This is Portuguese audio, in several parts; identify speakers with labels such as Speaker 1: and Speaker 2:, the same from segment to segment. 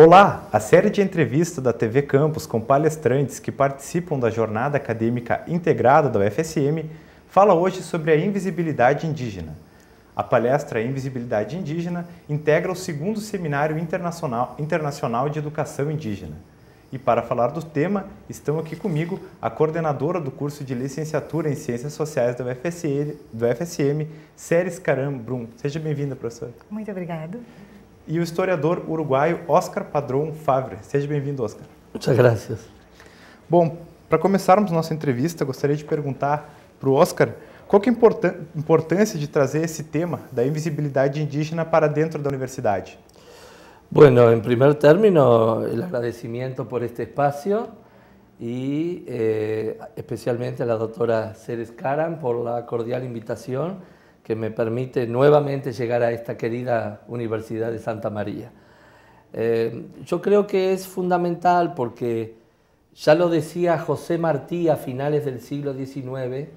Speaker 1: Olá! A série de entrevistas da TV Campus com palestrantes que participam da jornada acadêmica integrada da UFSM fala hoje sobre a invisibilidade indígena. A palestra Invisibilidade Indígena integra o segundo Seminário Internacional, Internacional de Educação Indígena. E para falar do tema, estão aqui comigo a coordenadora do curso de licenciatura em Ciências Sociais da UFSM, do UFSM Séries Caram Brum. Seja bem-vinda, professora.
Speaker 2: Muito obrigada
Speaker 1: e o historiador uruguaio Oscar Padrão Favre. Seja bem-vindo, Oscar. Muito obrigado. Bom, para começarmos nossa entrevista, gostaria de perguntar para o Oscar qual que é a importância de trazer esse tema da invisibilidade indígena para dentro da universidade.
Speaker 3: Bueno, en primer término, el agradecimiento por este espacio y eh, especialmente a la doctora Ceres Caran por la cordial invitación que me permite nuevamente llegar a esta querida Universidad de Santa María. Eh, yo creo que es fundamental porque ya lo decía José Martí a finales del siglo XIX,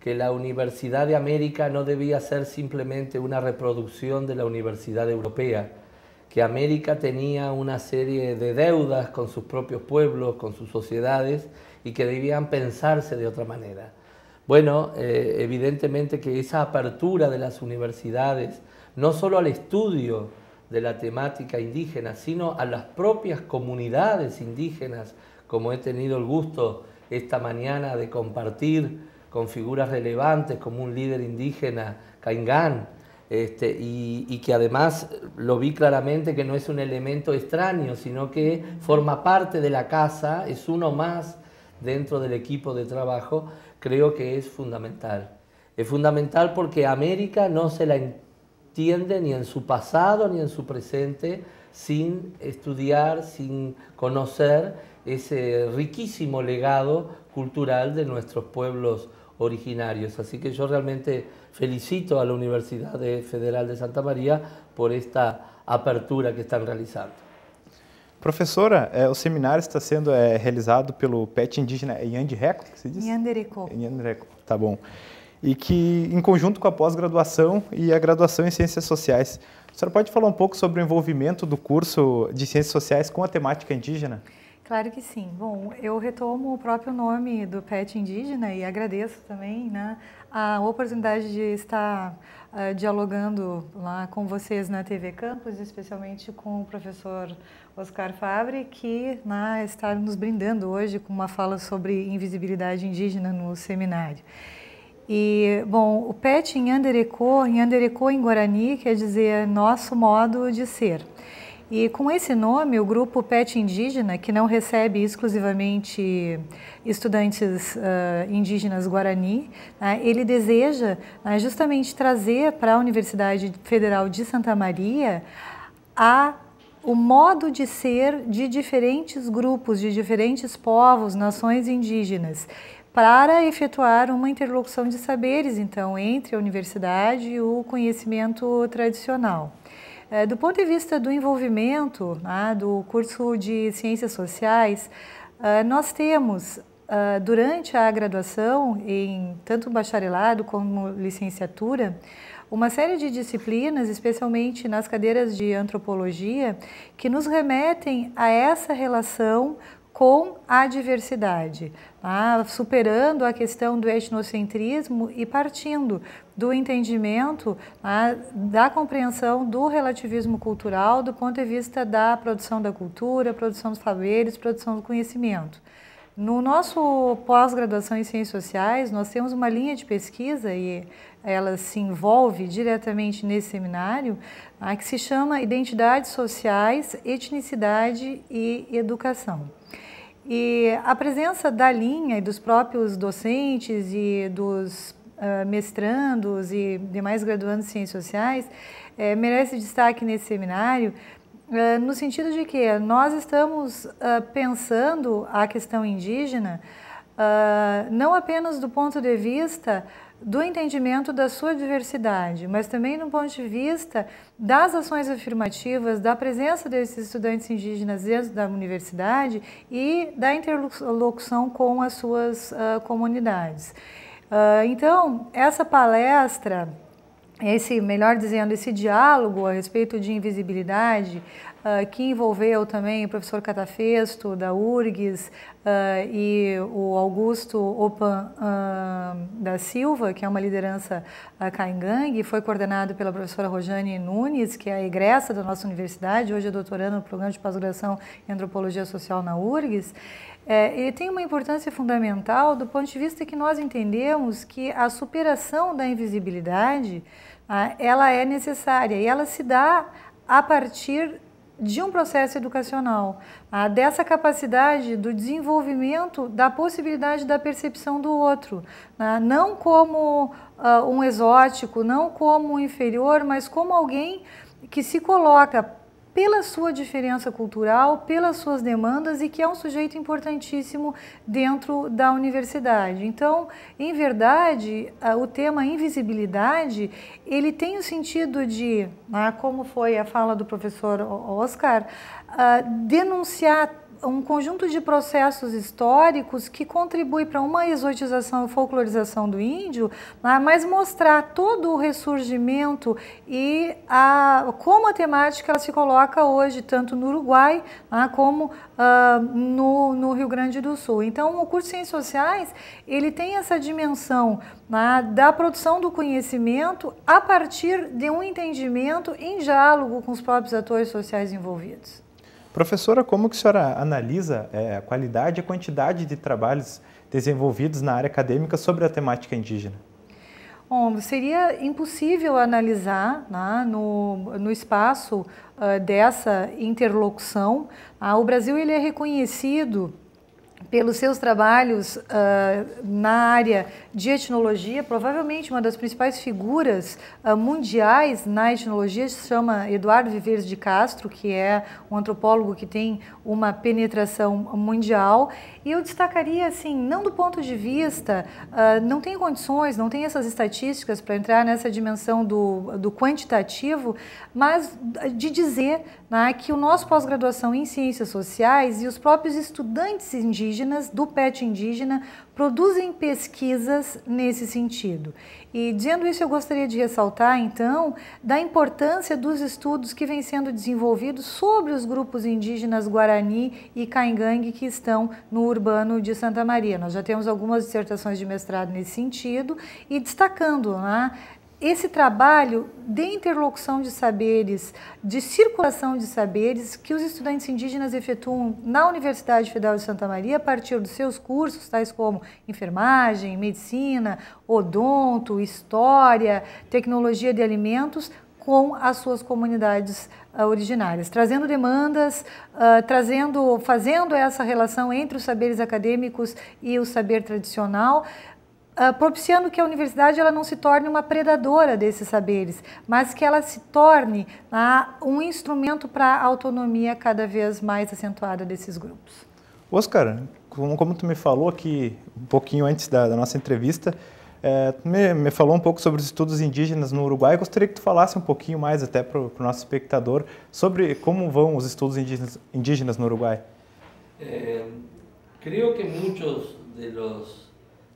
Speaker 3: que la Universidad de América no debía ser simplemente una reproducción de la Universidad Europea, que América tenía una serie de deudas con sus propios pueblos, con sus sociedades, y que debían pensarse de otra manera. Bueno, eh, evidentemente que esa apertura de las universidades, no solo al estudio de la temática indígena, sino a las propias comunidades indígenas, como he tenido el gusto esta mañana de compartir con figuras relevantes como un líder indígena, Caingán, este, y, que además lo vi claramente que no es un elemento extraño, sino que forma parte de la casa, es uno más dentro del equipo de trabajo, creo que es fundamental. Es fundamental porque América no se la entiende ni en su pasado ni en su presente sin estudiar, sin conocer ese riquísimo legado cultural de nuestros pueblos originarios. Así que yo realmente felicito a la Universidad Federal de Santa María por esta apertura que están realizando.
Speaker 1: Professora, é, o seminário está sendo é, realizado pelo PET indígena Yandireco, que se diz? Yandereco. Yandereco, tá bom. E que, em conjunto com a pós-graduação e a graduação em Ciências Sociais, A senhora pode falar um pouco sobre o envolvimento do curso de Ciências Sociais com a temática indígena?
Speaker 2: Claro que sim. Bom, eu retomo o próprio nome do PET indígena e agradeço também né, a oportunidade de estar uh, dialogando lá com vocês na TV Campus, especialmente com o professor Oscar Fabre, que né, está nos brindando hoje com uma fala sobre invisibilidade indígena no seminário. E, bom, o PET em Andereco, em Andereco em Guarani, quer dizer é nosso modo de ser. E com esse nome, o grupo PET Indígena, que não recebe exclusivamente estudantes uh, indígenas guarani, né, ele deseja né, justamente trazer para a Universidade Federal de Santa Maria a o modo de ser de diferentes grupos, de diferentes povos, nações indígenas, para efetuar uma interlocução de saberes, então, entre a universidade e o conhecimento tradicional. É, do ponto de vista do envolvimento né, do curso de Ciências Sociais, é, nós temos, é, durante a graduação, em tanto bacharelado como licenciatura, uma série de disciplinas, especialmente nas cadeiras de antropologia, que nos remetem a essa relação com a diversidade, tá? superando a questão do etnocentrismo e partindo do entendimento, né, da compreensão do relativismo cultural do ponto de vista da produção da cultura, produção dos saberes, produção do conhecimento. No nosso pós-graduação em Ciências Sociais, nós temos uma linha de pesquisa e ela se envolve diretamente nesse seminário, que se chama Identidades Sociais, Etnicidade e Educação. E a presença da linha e dos próprios docentes e dos ah, mestrandos e demais graduandos em Ciências Sociais, é, merece destaque nesse seminário, ah, no sentido de que nós estamos ah, pensando a questão indígena não apenas do ponto de vista do entendimento da sua diversidade, mas também no ponto de vista das ações afirmativas, da presença desses estudantes indígenas dentro da universidade e da interlocução com as suas uh, comunidades. Ah, então, essa palestra, esse, melhor dizendo, esse diálogo a respeito de invisibilidade, uh, que envolveu também o professor Catafesto, da URGS, uh, e o Augusto Opan da Silva, que é uma liderança uh, caingangue, foi coordenado pela professora Rojane Nunes, que é egressa da nossa universidade, hoje é doutoranda no programa de pós-graduação em Antropologia Social na URGS, é, ele tem uma importância fundamental do ponto de vista que nós entendemos que a superação da invisibilidade ah, ela é necessária e ela se dá a partir de um processo educacional, ah, dessa capacidade do desenvolvimento da possibilidade da percepção do outro, ah, não como um exótico, não como um inferior, mas como alguém que se coloca pela sua diferença cultural, pelas suas demandas e que é um sujeito importantíssimo dentro da universidade. Então, em verdade, o tema invisibilidade, ele tem o sentido de, né, como foi a fala do professor Oscar, denunciar um conjunto de processos históricos que contribui para uma exotização e folclorização do índio, né, mas mostrar todo o ressurgimento e a, como a temática se coloca hoje, tanto no Uruguai né, como ah, no, no, Rio Grande do Sul. Então, o curso de Ciências Sociais, ele tem essa dimensão né, da produção do conhecimento a partir de um entendimento em diálogo com os próprios atores sociais envolvidos.
Speaker 1: Professora, como que a senhora analisa é, a qualidade e a quantidade de trabalhos desenvolvidos na área acadêmica sobre a temática indígena?
Speaker 2: Bom, seria impossível analisar né, no, no espaço uh, dessa interlocução. Ah, o Brasil ele é reconhecido pelos seus trabalhos uh, na área de etnologia, provavelmente uma das principais figuras uh, mundiais na etnologia se chama Eduardo Viveiros de Castro, que é um antropólogo que tem uma penetração mundial e eu destacaria, assim, não do ponto de vista, uh, não tem condições, não tem essas estatísticas para entrar nessa dimensão do, do quantitativo, mas de dizer né, que o nosso pós-graduação em ciências sociais e os próprios estudantes indígenas do PET indígena produzem pesquisas nesse sentido. E dizendo isso, eu gostaria de ressaltar, então, da importância dos estudos que vêm sendo desenvolvidos sobre os grupos indígenas Guarani e Caingangue que estão no urbano de Santa Maria. Nós já temos algumas dissertações de mestrado nesse sentido e destacando né, esse trabalho de interlocução de saberes, de circulação de saberes que os estudantes indígenas efetuam na Universidade Federal de Santa Maria a partir dos seus cursos, tais como enfermagem, medicina, odonto, história, tecnologia de alimentos, com as suas comunidades uh, originárias, trazendo demandas, uh, trazendo, fazendo essa relação entre os saberes acadêmicos e o saber tradicional, ah, propiciando que a universidade ela não se torne uma predadora desses saberes, mas que ela se torne uh, um instrumento para a autonomia cada vez mais acentuada desses grupos.
Speaker 1: Oscar, como, como tu me falou aqui um pouquinho antes da, da nossa entrevista, é, me, me, falou um pouco sobre os estudos indígenas no Uruguai. Eu gostaria que tu falasse um pouquinho mais até para o nosso espectador sobre como vão os estudos indígenas, indígenas no Uruguai.
Speaker 3: Eh, creio que muitos de los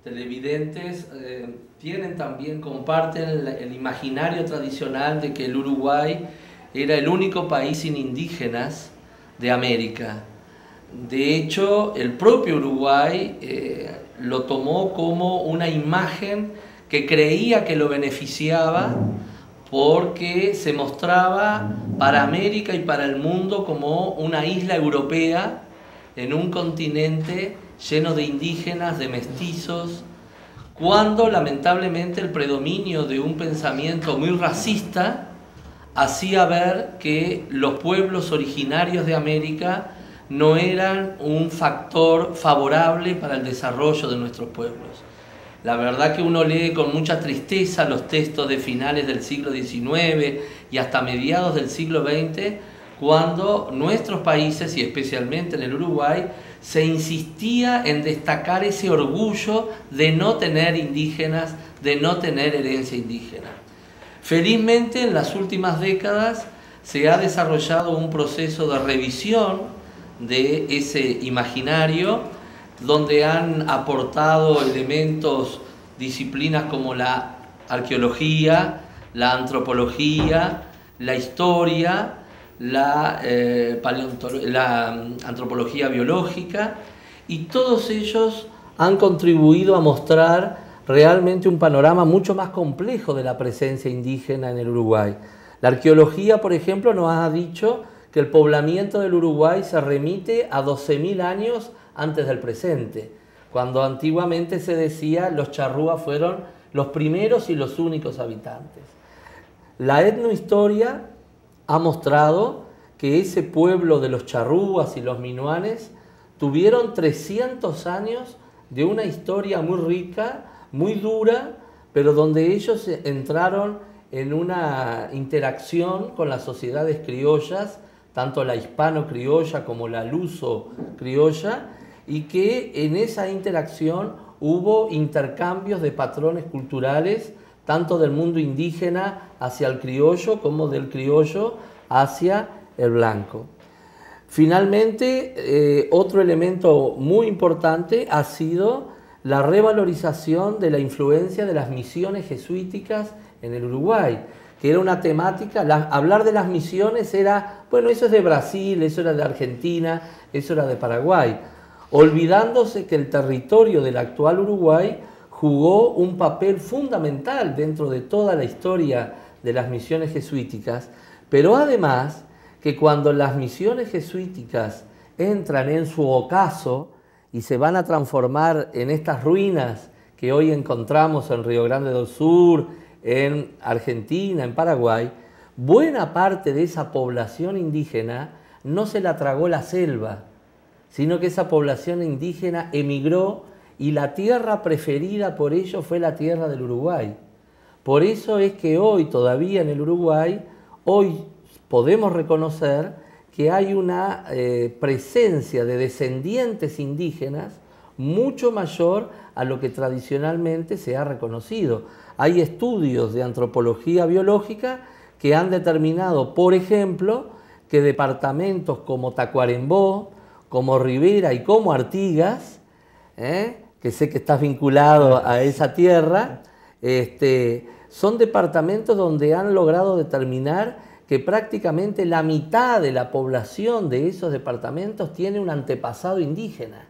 Speaker 3: televidentes eh, tienen también, comparten el, imaginario tradicional de que el Uruguay era el único país sin indígenas de América. De hecho, el propio Uruguay eh, lo tomó como una imagen que creía que lo beneficiaba porque se mostraba para América y para el mundo como una isla europea en un continente lleno de indígenas, de mestizos, cuando lamentablemente el predominio de un pensamiento muy racista hacía ver que los pueblos originarios de América no eran un factor favorable para el desarrollo de nuestros pueblos. La verdad que uno lee con mucha tristeza los textos de finales del siglo XIX y hasta mediados del siglo XX cuando nuestros países, y especialmente en el Uruguay, se insistía en destacar ese orgullo de no tener indígenas, de no tener herencia indígena. Felizmente en las últimas décadas se ha desarrollado un proceso de revisión de ese imaginario, donde han aportado elementos, disciplinas como la arqueología, la antropología, la historia, la, eh, la mm, antropología biológica, y todos ellos han contribuido a mostrar realmente un panorama mucho más complejo de la presencia indígena en el Uruguay. La arqueología, por ejemplo, nos ha dicho que el poblamiento del Uruguay se remite a 12.000 años antes del presente, cuando antiguamente se decía los charrúas fueron los primeros y los únicos habitantes. La etnohistoria ha mostrado que ese pueblo de los charrúas y los minuanes tuvieron 300 años de una historia muy rica, muy dura, pero donde ellos entraron en una interacción con las sociedades criollas, tanto la hispano-criolla como la luso-criolla, y que en esa interacción hubo intercambios de patrones culturales tanto del mundo indígena hacia el criollo como del criollo hacia el blanco. Finalmente, eh, otro elemento muy importante ha sido la revalorización de la influencia de las misiones jesuíticas en el Uruguay, que era una temática, hablar de las misiones era, bueno, eso es de Brasil, eso era de Argentina, eso era de Paraguay, olvidándose que el territorio del actual Uruguay jugó un papel fundamental dentro de toda la historia de las misiones jesuíticas, pero además que cuando las misiones jesuíticas entran en su ocaso y se van a transformar en estas ruinas que hoy encontramos en Río Grande del Sur, en Argentina, en Paraguay, buena parte de esa población indígena no se la tragó la selva, sino que esa población indígena emigró y la tierra preferida por ellos fue la tierra del Uruguay. Por eso es que hoy, todavía en el Uruguay, hoy podemos reconocer que hay una eh, presencia de descendientes indígenas mucho mayor a lo que tradicionalmente se ha reconocido. Hay estudios de antropología biológica que han determinado, por ejemplo, que departamentos como Tacuarembó, como Rivera y como Artigas, ¿eh? que sé que estás vinculado a esa tierra, este, son departamentos donde han logrado determinar que prácticamente la mitad de la población de esos departamentos tiene un antepasado indígena.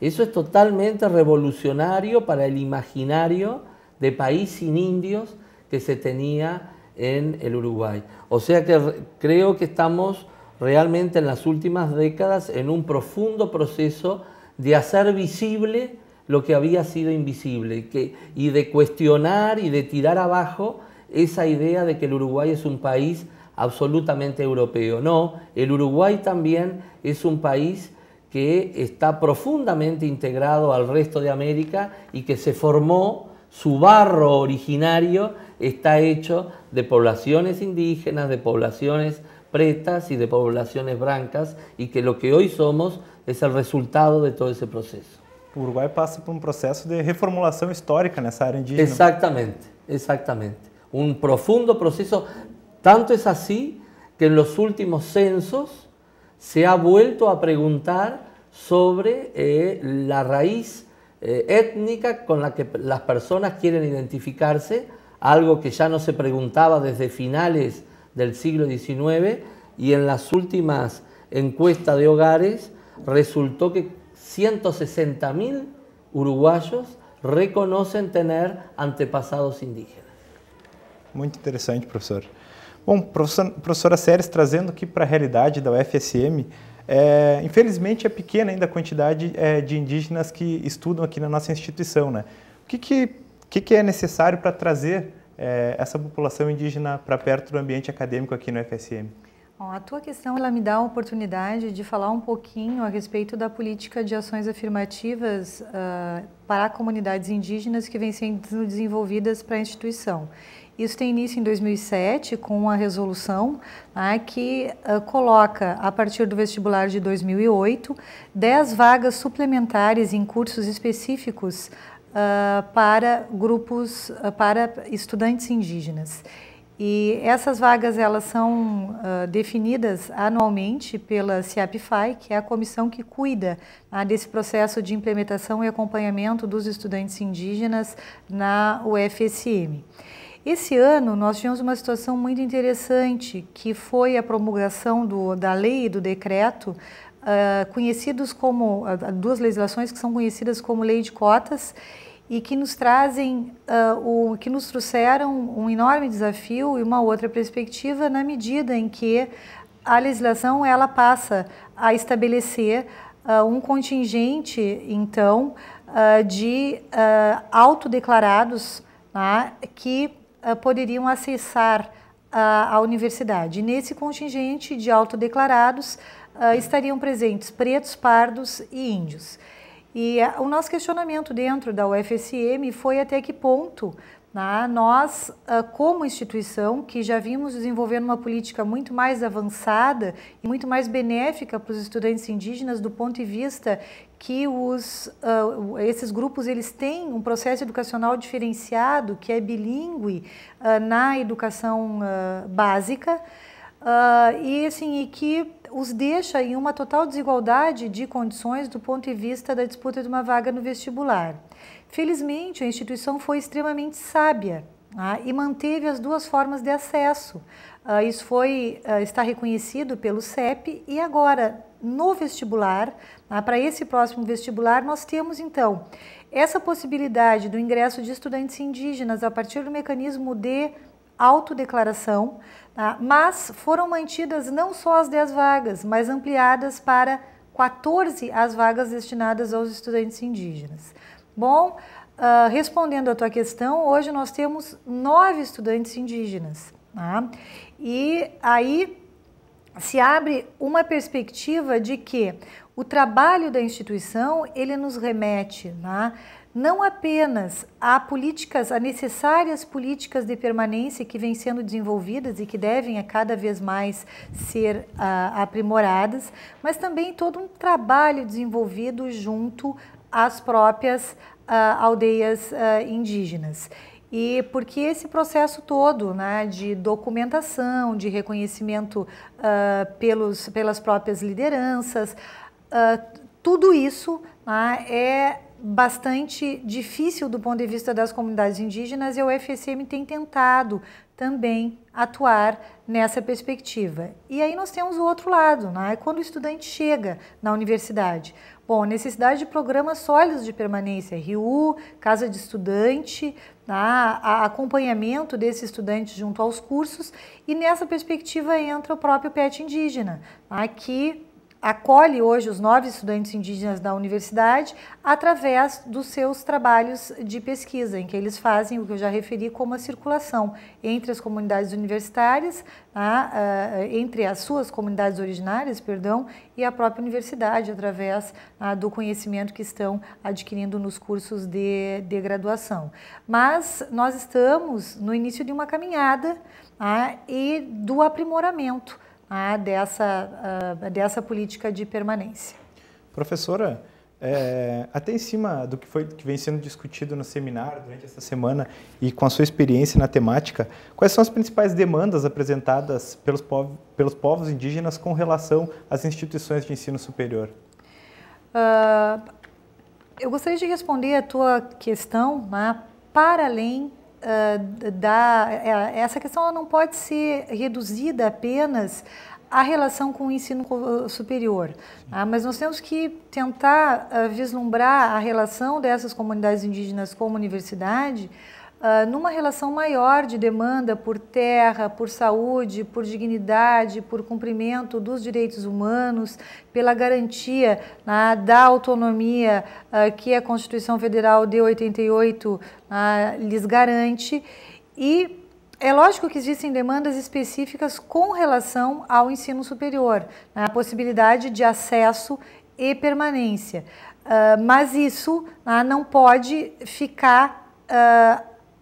Speaker 3: Eso es totalmente revolucionario para el imaginario de país sin indios que se tenía en el Uruguay. O sea que creo que estamos realmente en las últimas décadas en un profundo proceso de hacer visible lo que había sido invisible y de cuestionar y de tirar abajo esa idea de que el Uruguay es un país absolutamente europeo. No, el Uruguay también es un país que está profundamente integrado al resto de América y que se formó, su barro originario está hecho de poblaciones indígenas, de poblaciones pretas y de poblaciones blancas, y que lo que hoy somos es el resultado de todo ese proceso. Uruguay pasa por un um proceso de reformulación histórica en esa área indígena. Exactamente, exactamente. Un profundo proceso, tanto es así que en los últimos censos se ha vuelto a preguntar sobre eh, la raíz eh, étnica con la que las personas quieren identificarse, algo que ya no se preguntaba desde finales del siglo XIX y en las últimas encuestas de hogares resultó que 160.000 uruguaios reconhecem ter antepassados indígenas.
Speaker 1: Muito interessante, professor. Bom, professor, professora Séries trazendo aqui para a realidade da UFSM, é, infelizmente é pequena ainda a quantidade é, de indígenas que estudam aqui na nossa instituição, né? O que, que, que, que é necessário para trazer é, essa população indígena para perto do ambiente acadêmico aqui no UFSM?
Speaker 2: Bom, a tua questão ela me dá a oportunidade de falar um pouquinho a respeito da política de ações afirmativas uh, para comunidades indígenas que vem sendo desenvolvidas para a instituição. Isso tem início em 2007 com uma resolução né, que uh, coloca, a partir do vestibular de 2008, 10 vagas suplementares em cursos específicos uh, para grupos, para estudantes indígenas. E essas vagas elas são uh, definidas anualmente pela Ciapfai, que é a comissão que cuida uh, desse processo de implementação e acompanhamento dos estudantes indígenas na UFSM. Esse ano nós tivemos uma situação muito interessante, que foi a promulgação do, da lei e do decreto Uh, conhecidos como uh, duas legislações que são conhecidas como lei de cotas e que nos trazem, uh, o, que nos trouxeram um enorme desafio e uma outra perspectiva na medida em que a legislação ela passa a estabelecer uh, um contingente, então, uh, de uh, autodeclarados né, que poderiam acessar a universidade. nesse contingente de autodeclarados estariam presentes pretos, pardos e índios. E eh, o nosso questionamento dentro da UFSM foi até que ponto né, nós, ah, como instituição, que já vimos desenvolvendo uma política muito mais avançada e muito mais benéfica para os estudantes indígenas do ponto de vista que os, uh, esses grupos eles têm um processo educacional diferenciado, que é bilíngue uh, na educação uh, básica, e assim, e que os deixa em uma total desigualdade de condições do ponto de vista da disputa de uma vaga no vestibular. Felizmente, a instituição foi extremamente sábia ah, e manteve as duas formas de acesso. Ah, isso foi ah, está reconhecido pelo CEP e agora no vestibular, né, para esse próximo vestibular, nós temos então essa possibilidade do ingresso de estudantes indígenas a partir do mecanismo de autodeclaração, Tá? Mas foram mantidas não só as 10 vagas, mas ampliadas para 14 as vagas destinadas aos estudantes indígenas. Bom, uh, respondendo à tua questão, hoje nós temos nove estudantes indígenas. Tá? E aí se abre uma perspectiva de que o trabalho da instituição ele nos remete. Tá? não apenas há políticas, há necessárias políticas de permanência que vêm sendo desenvolvidas e que devem a cada vez mais ser uh, aprimoradas, mas também todo um trabalho desenvolvido junto às próprias uh, aldeias uh, indígenas. E porque esse processo todo né, de documentação, de reconhecimento pelos, pelas próprias lideranças, tudo isso né, é bastante difícil do ponto de vista das comunidades indígenas e o UFSM tem tentado também atuar nessa perspectiva. E aí nós temos o outro lado, né? quando o estudante chega na universidade. Bom, necessidade de programas sólidos de permanência, RIU, casa de estudante, né? a acompanhamento desse estudante junto aos cursos, e nessa perspectiva entra o próprio PET indígena, né? que acolhe hoje os nove estudantes indígenas da universidade através dos seus trabalhos de pesquisa, em que eles fazem o que eu já referi como a circulação entre as comunidades universitárias, né, eh, entre as suas comunidades originárias, perdão, e a própria universidade, através né, do conhecimento que estão adquirindo nos cursos de, de graduação. Mas nós estamos no início de uma caminhada né, e do aprimoramento dessa, dessa política de permanência.
Speaker 1: Professora, é, até em cima do que, foi, que vem sendo discutido no seminário durante essa semana e com a sua experiência na temática, quais são as principais demandas apresentadas pelos, povo, pelos povos indígenas com relação às instituições de ensino superior?
Speaker 2: Uh, eu gostaria de responder a tua questão né, para além ah, da, é, essa questão não pode ser reduzida apenas à relação com o ensino superior, tá? mas nós temos que tentar uh, vislumbrar a relação dessas comunidades indígenas com a universidade uh, numa relação maior de demanda por terra, por saúde, por dignidade, por cumprimento dos direitos humanos, pela garantia né, da autonomia uh, que a Constituição Federal de 88 né, lhes garante. E é lógico que existem demandas específicas com relação ao ensino superior, né, a possibilidade de acesso e permanência. Ah, mas isso né, não pode ficar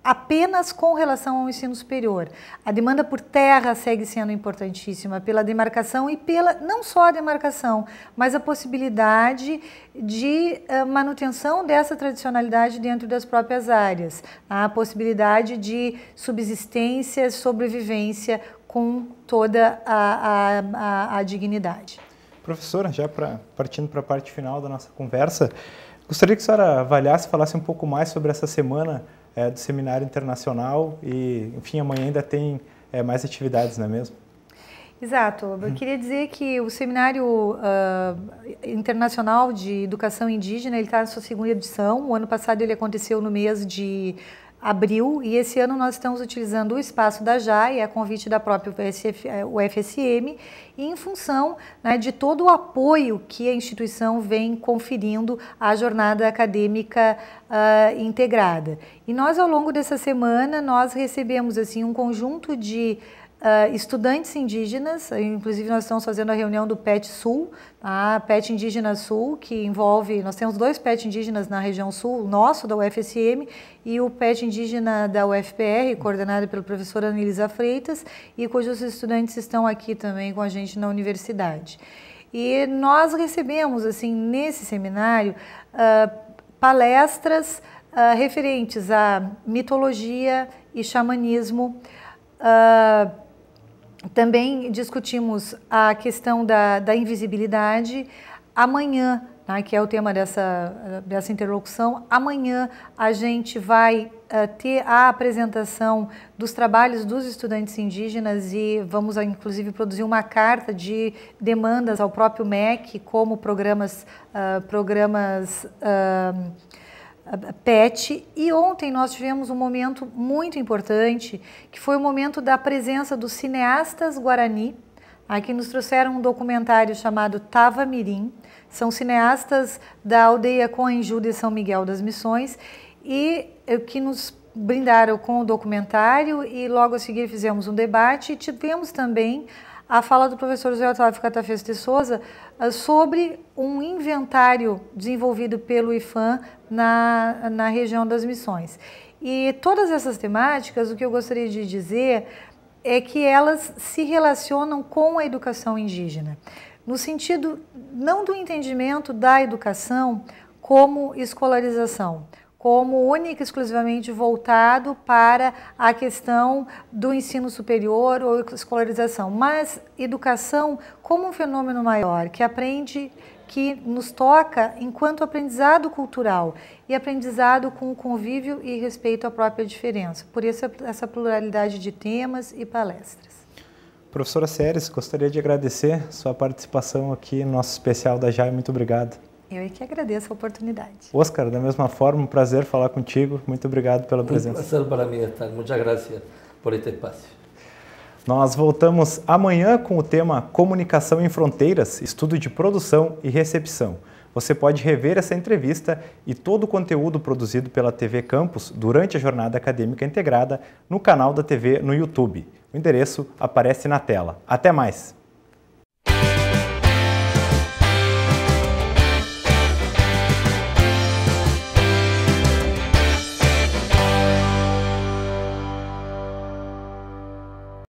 Speaker 2: apenas com relação ao ensino superior. A demanda por terra segue sendo importantíssima pela demarcação e pela não só a demarcação, mas a possibilidade de eh, manutenção dessa tradicionalidade dentro das próprias áreas, a possibilidade de subsistência, sobrevivência com toda a, a, a, a dignidade.
Speaker 1: Professora, já pra, partindo para a parte final da nossa conversa, gostaria que a senhora avaliasse, falasse um pouco mais sobre essa semana é, do Seminário Internacional e, enfim, amanhã ainda tem é, mais atividades, não é mesmo?
Speaker 2: Exato. Eu uhum. queria dizer que o Seminário uh, Internacional de Educação Indígena, ele está na sua segunda edição. O ano passado ele aconteceu no mês de abril e esse ano nós estamos utilizando o espaço da JAI, a convite da própria UFSF, é, UFSM, em função né, de todo o apoio que a instituição vem conferindo à jornada acadêmica uh, integrada. E nós, ao longo dessa semana, nós recebemos assim um conjunto de Uh, estudantes indígenas, eh, inclusive nós estamos fazendo a reunião do PET Sul, a tá? PET Indígena Sul, que envolve, nós temos dois PET indígenas na região sul, nosso da UFSM e o PET indígena da UFPR, coordenado pelo professor Anelisa Freitas, e cujos estudantes estão aqui também com a gente na universidade. E nós recebemos, assim, nesse seminário, uh, palestras uh, referentes a mitologia e xamanismo, Uh, também discutimos a questão da, da invisibilidade. Amanhã, né, que é o tema dessa, dessa interlocução, amanhã a gente vai uh, ter a apresentação dos trabalhos dos estudantes indígenas e vamos, ah, inclusive, produzir uma carta de demandas ao próprio MEC, como programas, uh, programas uh, PET. E ontem nós tivemos um momento muito importante, que foi o momento da presença dos cineastas Guarani. Aqui nos trouxeram um documentário chamado Tava Mirim. São cineastas da aldeia Coenju de São Miguel das Missões e eh, que nos brindaram com o documentário e logo a seguir fizemos um debate e tivemos também a fala do professor José Otávio Catafes de Souza ah, sobre um inventário desenvolvido pelo IFAM na, na região das missões. E todas essas temáticas, o que eu gostaria de dizer é que elas se relacionam com a educação indígena, no sentido não do entendimento da educação como escolarização, como única e exclusivamente voltado para a questão do ensino superior ou escolarização, mas educação como um fenômeno maior que aprende que nos toca enquanto aprendizado cultural e aprendizado com o convívio e respeito à própria diferença. Por isso, essa pluralidade de temas e palestras.
Speaker 1: Professora Séries, gostaria de agradecer sua participação aqui no nosso especial da JAI. Muito obrigado.
Speaker 2: Eu é que agradeço a oportunidade.
Speaker 1: Oscar, da mesma forma, um prazer falar contigo. Muito obrigado pela presença. Um prazer para
Speaker 3: mim estar. Muito obrigado por este espaço.
Speaker 1: Nós voltamos amanhã com o tema Comunicação em Fronteiras, estudo de produção e recepção. Você pode rever essa entrevista e todo o conteúdo produzido pela TV Campus durante a Jornada Acadêmica Integrada no canal da TV no YouTube. O endereço aparece na tela. Até mais!